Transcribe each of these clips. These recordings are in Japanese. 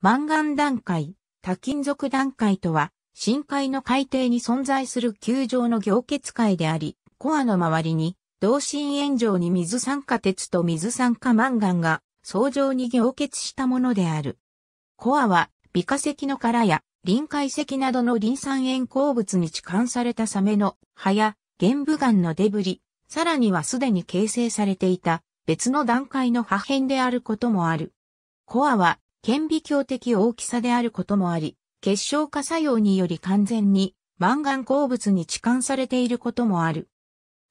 マンガン段階、多金属段階とは、深海の海底に存在する球状の凝結界であり、コアの周りに、同心円状に水酸化鉄と水酸化マンガンが、層状に凝結したものである。コアは、微化石の殻や、臨海石などの臨酸塩鉱物に置換されたサメの葉や、玄武岩のデブリ、さらにはすでに形成されていた別の段階の破片であることもある。コアは顕微鏡的大きさであることもあり、結晶化作用により完全にマンガン鉱物に置換されていることもある。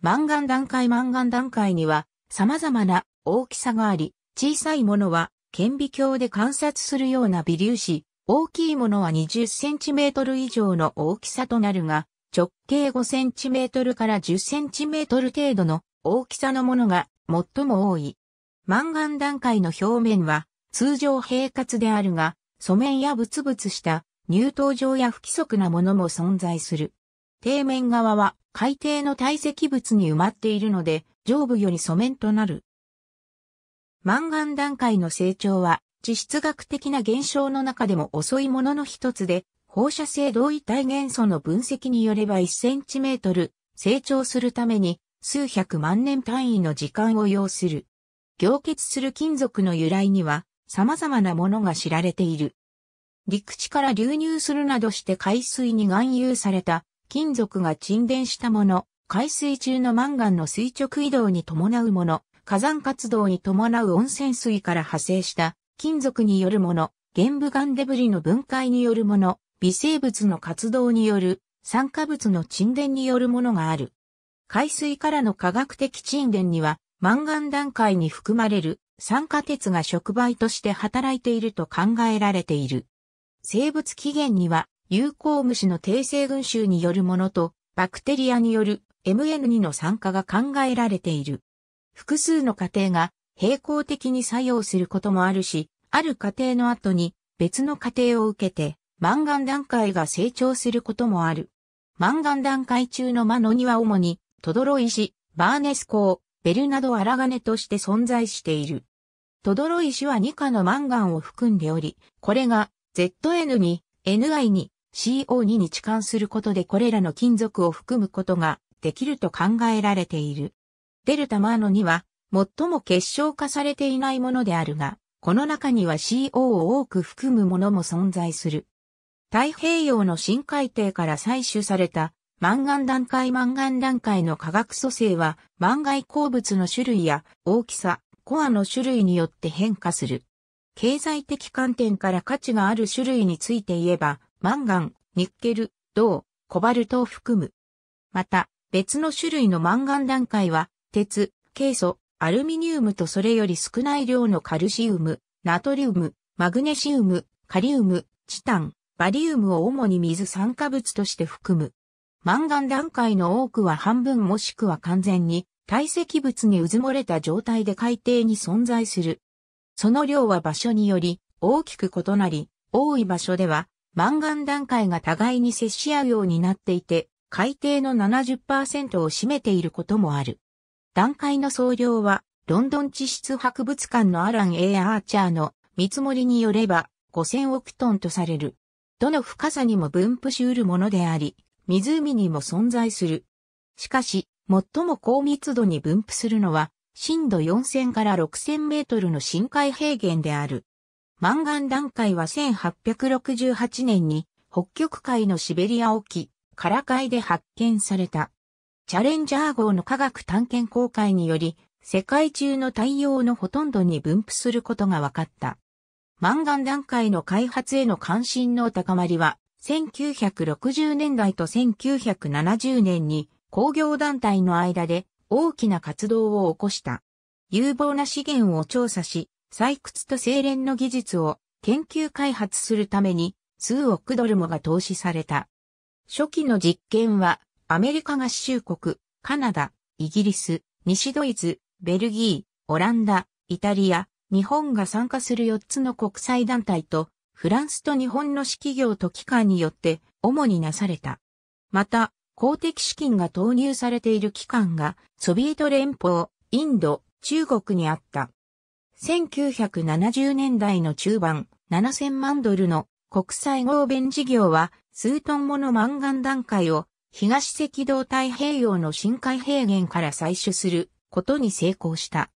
マンガン段階マンガン段階には様々な大きさがあり、小さいものは顕微鏡で観察するような微粒子、大きいものは20センチメートル以上の大きさとなるが、直径5センチメートルから10センチメートル程度の大きさのものが最も多い。マンガン段階の表面は通常平滑であるが、素面やブツブツした入刀状や不規則なものも存在する。底面側は海底の堆積物に埋まっているので、上部より素面となる。ガン段階の成長は、地質学的な現象の中でも遅いものの一つで、放射性同位体元素の分析によれば1センチメートル成長するために数百万年単位の時間を要する。凝結する金属の由来には様々なものが知られている。陸地から流入するなどして海水に含有された金属が沈殿したもの、海水中のマンガンの垂直移動に伴うもの、火山活動に伴う温泉水から派生した金属によるもの、玄武岩デブリの分解によるもの、微生物の活動による、酸化物の沈殿によるものがある。海水からの科学的沈殿には、マンガン段階に含まれる酸化鉄が触媒として働いていると考えられている。生物起源には、有効虫の低性群衆によるものと、バクテリアによる MN2 の酸化が考えられている。複数の過程が並行的に作用することもあるし、ある過程の後に別の過程を受けて、マンガン段階が成長することもある。マンガン段階中の魔のには主に、トドロシ、バーネス鋼、ベルナド・アラガネとして存在している。トドロ石は2価のマンガンを含んでおり、これが ZN に NI に CO2 に置換することでこれらの金属を含むことができると考えられている。デルタマーノには最も結晶化されていないものであるが、この中には CO を多く含むものも存在する。太平洋の深海底から採取されたマンガン段階マンガン段階の化学組成は、漫画鉱物の種類や大きさ、コアの種類によって変化する。経済的観点から価値がある種類について言えば、マンガン、ニッケル、銅、コバルトを含む。また、別の種類のマンガン段階は、鉄、ケイ素、アルミニウムとそれより少ない量のカルシウム、ナトリウム、マグネシウム、カリウム、チタン、バリウムを主に水酸化物として含む。マンガン段階の多くは半分もしくは完全に堆積物に渦漏もれた状態で海底に存在する。その量は場所により大きく異なり、多い場所ではマンガン段階が互いに接し合うようになっていて、海底の70%を占めていることもある。段階の総量は、ロンドン地質博物館のアラン・エアーチャーの見積もりによれば5000億トンとされる。どの深さにも分布し得るものであり、湖にも存在する。しかし、最も高密度に分布するのは、深度4000から6000メートルの深海平原である。マンガン段階は1868年に北極海のシベリア沖、カラ海で発見された。チャレンジャー号の科学探検公開により、世界中の太陽のほとんどに分布することが分かった。マンガン段階の開発への関心の高まりは、1960年代と1970年に工業団体の間で大きな活動を起こした。有望な資源を調査し、採掘と精錬の技術を研究開発するために数億ドルもが投資された。初期の実験はアメリカ合衆国、カナダ、イギリス、西ドイツ、ベルギー、オランダ、イタリア、日本が参加する4つの国際団体とフランスと日本の市企業と機関によって主になされた。また、公的資金が投入されている機関がソビエト連邦、インド、中国にあった。1970年代の中盤、7000万ドルの国際合弁事業は数トンものマンガン段階を東赤道太平洋の深海平原から採取することに成功した。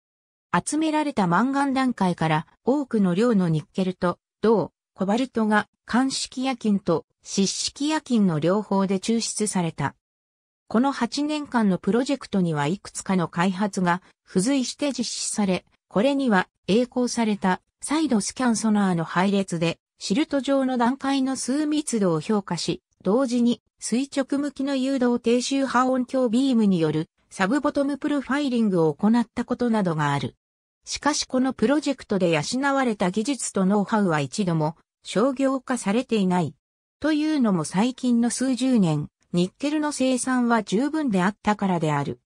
集められたマンガン段階から多くの量のニッケルと銅、コバルトが乾式夜勤と湿式夜勤の両方で抽出された。この8年間のプロジェクトにはいくつかの開発が付随して実施され、これには栄光されたサイドスキャンソナーの配列でシルト上の段階の数密度を評価し、同時に垂直向きの誘導低周波音響ビームによるサブボトムプロファイリングを行ったことなどがある。しかしこのプロジェクトで養われた技術とノウハウは一度も商業化されていない。というのも最近の数十年、ニッケルの生産は十分であったからである。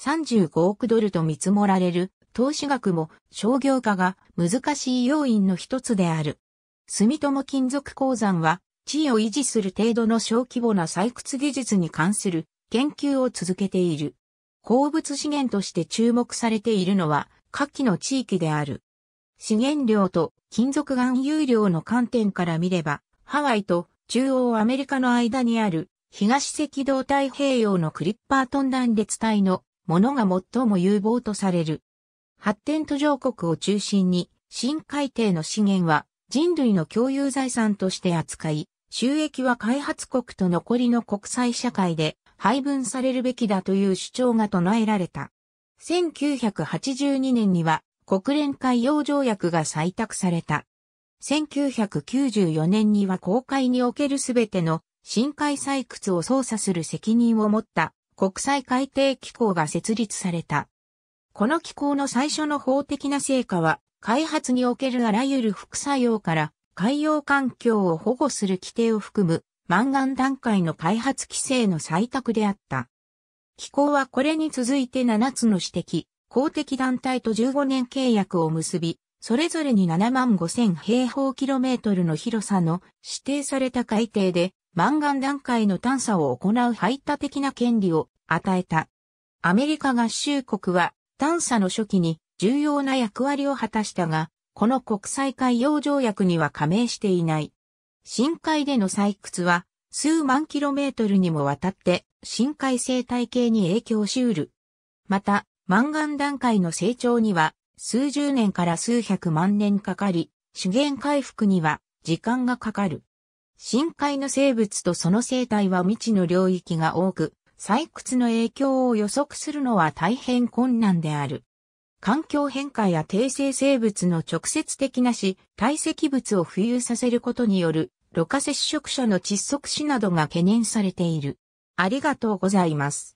35億ドルと見積もられる投資額も商業化が難しい要因の一つである。住友金属鉱山は地位を維持する程度の小規模な採掘技術に関する研究を続けている。鉱物資源として注目されているのは下記の地域である。資源量と金属含有量の観点から見れば、ハワイと中央アメリカの間にある東赤道太平洋のクリッパートン断裂帯のものが最も有望とされる。発展途上国を中心に深海底の資源は人類の共有財産として扱い、収益は開発国と残りの国際社会で配分されるべきだという主張が唱えられた。1982年には国連海洋条約が採択された。1994年には公海におけるすべての深海採掘を操作する責任を持った国際海底機構が設立された。この機構の最初の法的な成果は、開発におけるあらゆる副作用から海洋環境を保護する規定を含む、マンガン段階の開発規制の採択であった。機構はこれに続いて7つの指摘、公的団体と15年契約を結び、それぞれに7万5千平方キロメートルの広さの指定された海底で、マンガン段階の探査を行う排他的な権利を与えた。アメリカ合衆国は探査の初期に重要な役割を果たしたが、この国際海洋条約には加盟していない。深海での採掘は数万キロメートルにもわたって深海生態系に影響しうる。また、マンガン段階の成長には数十年から数百万年かかり、資源回復には時間がかかる。深海の生物とその生態は未知の領域が多く、採掘の影響を予測するのは大変困難である。環境変化や低生生物の直接的なし、堆積物を浮遊させることによる、ろ過接触者の窒息死などが懸念されている。ありがとうございます。